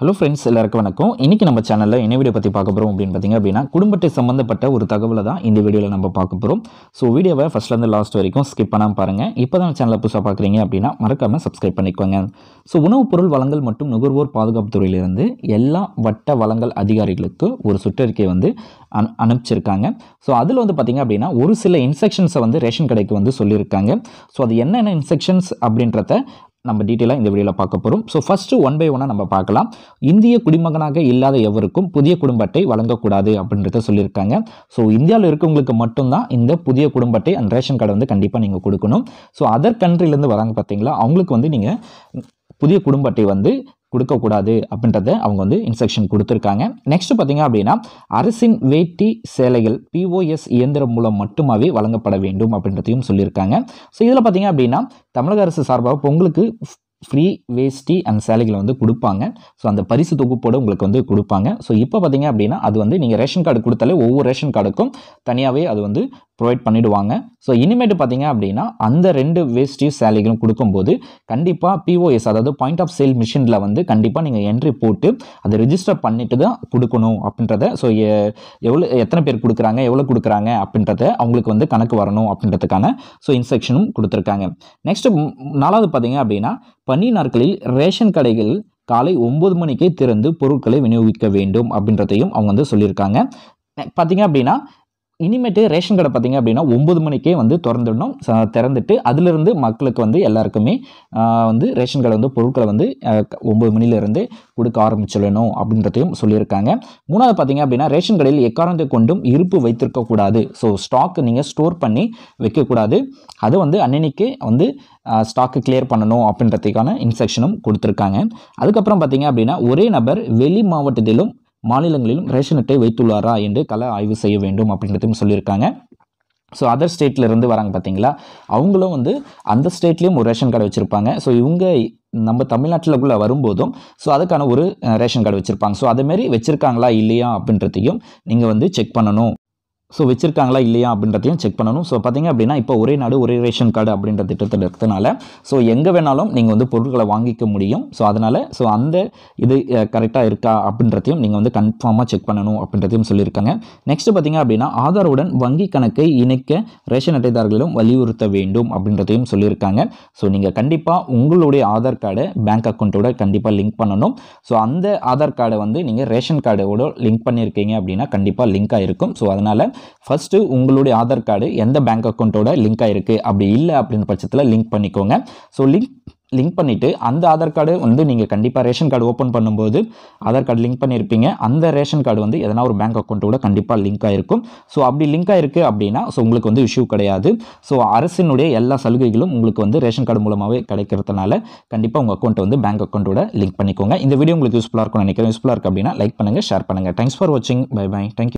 hello friends எல்லாருக்கும் வணக்கம் இன்றைக்கி நம்ம சேனலில் என்ன வீடியோ பற்றி பார்க்க போகிறோம் அப்படின்னு பார்த்திங்க அப்படின்னா குடும்பத்தை சம்மந்தப்பட்ட ஒரு தகவலை தான் இந்த வீடியோவில் நம்ம பார்க்க போகிறோம் ஸோ வீடியோவை ஃபஸ்ட்லேருந்து லாஸ்ட் வரைக்கும் ஸ்கிப் பண்ணாமல் பாருங்கள் இப்போ தான் சேனலை புதுசாக பார்க்குறீங்க அப்படின்னா மறக்காமல் சப்ஸ்கிரைப் பண்ணிக்கோங்க ஸோ உணவுப் பொருள் வளங்கள் மற்றும் நுகர்வோர் பாதுகாப்பு துறையிலிருந்து எல்லா வட்ட வளங்கள் அதிகாரிகளுக்கு ஒரு சுற்றறிக்கை வந்து அனு அனுப்பிச்சிருக்காங்க ஸோ அதில் வந்து பார்த்திங்க அப்படின்னா ஒரு சில இன்ஸ்ட்ரக்ஷன்ஸை வந்து ரேஷன் கடைக்கு வந்து சொல்லியிருக்காங்க ஸோ அது என்னென்ன இன்ஸ்ட்ரக்ஷன்ஸ் அப்படின்றத நம்ம டீட்டெயிலாக இந்த வீடியோவில் பார்க்க போகிறோம் ஸோ ஃபஸ்ட்டு ஒன் பை ஒன்னாக நம்ம பார்க்கலாம் இந்திய குடிமகனாக இல்லாத எவருக்கும் புதிய குடும்ப அட்டை வழங்கக்கூடாது அப்படின்றத சொல்லியிருக்காங்க ஸோ இந்தியாவில் இருக்கவங்களுக்கு மட்டும்தான் இந்த புதிய குடும்ப அட்டை அண்ட் ரேஷன் கார்டை வந்து கண்டிப்பாக நீங்கள் கொடுக்கணும் ஸோ அதர் கண்ட்ரிலேருந்து வராங்க பார்த்தீங்களா அவங்களுக்கு வந்து நீங்கள் புதிய குடும்ப அட்டை வந்து கொடுக்கக்கூடாது அப்படின்றத அவங்க வந்து இன்ஸ்ட்ரக்ஷன் கொடுத்துருக்காங்க நெக்ஸ்ட் பார்த்தீங்க அப்படின்னா அரசின் வேட்டி சேலைகள் பிஓஎஸ் இயந்திரம் மூலம் மட்டுமாவே வழங்கப்பட வேண்டும் அப்படின்றதையும் சொல்லியிருக்காங்க ஸோ இதில் பார்த்தீங்க அப்படின்னா தமிழக அரசு சார்பாக பொங்கலுக்கு ஃப்ரீ வேஸ்டி அண்ட் சேலைகளை வந்து கொடுப்பாங்க ஸோ அந்த பரிசு தொகுப்போடு உங்களுக்கு வந்து கொடுப்பாங்க ஸோ இப்போ பார்த்தீங்க அப்படின்னா அது வந்து நீங்கள் ரேஷன் கார்டு கொடுத்தாலே ஒவ்வொரு ரேஷன் கார்டுக்கும் தனியாகவே அது வந்து ப்ரொவைட் பண்ணிவிடுவாங்க ஸோ இனிமேட்டு பார்த்தீங்க அப்படின்னா அந்த ரெண்டு வேஸ்டிவ் சேலைகளும் கொடுக்கும்போது கண்டிப்பாக பிஓஎஸ் அதாவது பாயிண்ட் ஆஃப் சேல் மிஷினில் வந்து கண்டிப்பாக நீங்கள் என்ட்ரி போட்டு அதை ரிஜிஸ்டர் பண்ணிட்டு தான் கொடுக்கணும் அப்படின்றத ஸோ எவ்வளோ எத்தனை பேர் கொடுக்குறாங்க எவ்வளோ கொடுக்குறாங்க அப்படின்றத அவங்களுக்கு வந்து கணக்கு வரணும் அப்படின்றதுக்கான ஸோ இன்ஸ்ட்ரக்ஷனும் கொடுத்துருக்காங்க நெக்ஸ்ட்டு நாலாவது பார்த்தீங்க அப்படின்னா பனி நாட்களில் ரேஷன் கடைகள் காலை ஒம்பது மணிக்கே திறந்து பொருட்களை விநியோகிக்க வேண்டும் அப்படின்றதையும் அவங்க வந்து சொல்லியிருக்காங்க பார்த்தீங்க அப்படின்னா இனிமேட்டு ரேஷன் கடை பார்த்திங்க அப்படின்னா ஒம்பது மணிக்கே வந்து திறந்துடணும் திறந்துட்டு அதிலிருந்து மக்களுக்கு வந்து எல்லாருக்குமே வந்து ரேஷன் கடை வந்து பொருட்களை வந்து ஒம்பது மணிலேருந்து கொடுக்க ஆரம்பிச்சிடணும் அப்படின்றதையும் சொல்லியிருக்காங்க மூணாவது பார்த்திங்க அப்படின்னா ரேஷன் கடையில் எக்காரணத்தை கொண்டும் இருப்பு வைத்திருக்கக்கூடாது ஸோ ஸ்டாக்கு நீங்கள் ஸ்டோர் பண்ணி வைக்கக்கூடாது அது வந்து அன்னன்னைக்கு வந்து ஸ்டாக்கு கிளியர் பண்ணணும் அப்படின்றதுக்கான இன்ஸ்ட்ரக்ஷனும் கொடுத்துருக்காங்க அதுக்கப்புறம் பார்த்திங்க அப்படின்னா ஒரே நபர் வெளி மாவட்டத்திலும் மாநிலங்களிலும் ரேஷன் அட்டை வைத்துள்ளாரா என்று கல ஆய்வு செய்ய வேண்டும் அப்படின்றதையும் சொல்லியிருக்காங்க ஸோ அதர் ஸ்டேட்லேருந்து வராங்க பார்த்தீங்களா அவங்களும் வந்து அந்த ஸ்டேட்லேயும் ஒரு ரேஷன் கார்டு வச்சுருப்பாங்க ஸோ இவங்க நம்ம தமிழ்நாட்டிலக்குள்ளே வரும்போதும் ஸோ அதுக்கான ஒரு ரேஷன் கார்டு வச்சுருப்பாங்க ஸோ அதேமாரி வச்சுருக்காங்களா இல்லையா அப்படின்றதையும் நீங்கள் வந்து செக் பண்ணணும் ஸோ வச்சுருக்காங்களா இல்லையா அப்படின்றதையும் செக் பண்ணணும் ஸோ பார்த்திங்க அப்படின்னா இப்போ ஒரே நாடு ஒரே ரேஷன் கார்டு அப்படின்ற திட்டத்தில் இருக்கிறதுனால ஸோ எங்கே வேணாலும் நீங்கள் வந்து பொருட்களை வாங்கிக்க முடியும் ஸோ அதனால் ஸோ அந்த இது கரெக்டாக இருக்கா அப்படின்றதையும் நீங்கள் வந்து கன்ஃபார்மாக செக் பண்ணணும் அப்படின்றதையும் சொல்லியிருக்காங்க நெக்ஸ்ட்டு பார்த்திங்க அப்படின்னா ஆதாருடன் வங்கி கணக்கை இணைக்க ரேஷன் அட்டைதாரர்களிடம் வலியுறுத்த வேண்டும் அப்படின்றதையும் சொல்லியிருக்காங்க ஸோ நீங்கள் கண்டிப்பாக உங்களுடைய ஆதார் கார்டை பேங்க் அக்கௌண்ட்டோட கண்டிப்பாக லிங்க் பண்ணணும் ஸோ அந்த ஆதார் கார்டை வந்து நீங்கள் ரேஷன் கார்டோட லிங்க் பண்ணியிருக்கீங்க அப்படின்னா கண்டிப்பாக லிங்க் ஆகிருக்கும் ஸோ அதனால் ஃபஸ்ட்டு உங்களுடைய ஆதார் கார்டு எந்த பேங்க் அக்கௌண்ட்டோட லிங்க் ஆகிருக்கு அப்படி இல்லை அப்படின்ற பட்சத்தில் லிங்க் பண்ணிக்கோங்க ஸோ லிங்க் லிங்க் பண்ணிவிட்டு அந்த ஆதார் கார்டு வந்து நீங்கள் கண்டிப்பாக ரேஷன் கார்டு ஓப்பன் பண்ணும்போது ஆதார் கார்டு லிங்க் பண்ணியிருப்பீங்க அந்த ரேஷன் கார்டு வந்து எதனா ஒரு பேங்க் அக்கௌண்ட்டோட கண்டிப்பாக லிங்க் ஆகிருக்கும் ஸோ அப்படி லிங்க் ஆகிருக்கு அப்படின்னா ஸோ உங்களுக்கு வந்து இஷ்யூ கிடையாது ஸோ அரசினுடைய எல்லா சலுகைகளும் உங்களுக்கு வந்து ரேஷன் கார்டு மூலமாகவே கிடைக்கிறதுனால கண்டிப்பாக உங்கள் அக்கௌண்ட்டை வந்து பேங்க் அக்கௌண்ட்டோட லிங்க் பண்ணிக்கோங்க இந்த வீடியோ உங்களுக்கு யூஸ்ஃபுல்லாக இருக்கும் நினைக்கிறேன் யூஸ்ஃபுல்லாக இருக்குது அப்படின்னா லைக் பண்ணுங்கள் ஷேர் பண்ணுங்கள் தேங்க்ஸ் ஃபார் வாட்சிங் பை பை தேங்க்யூ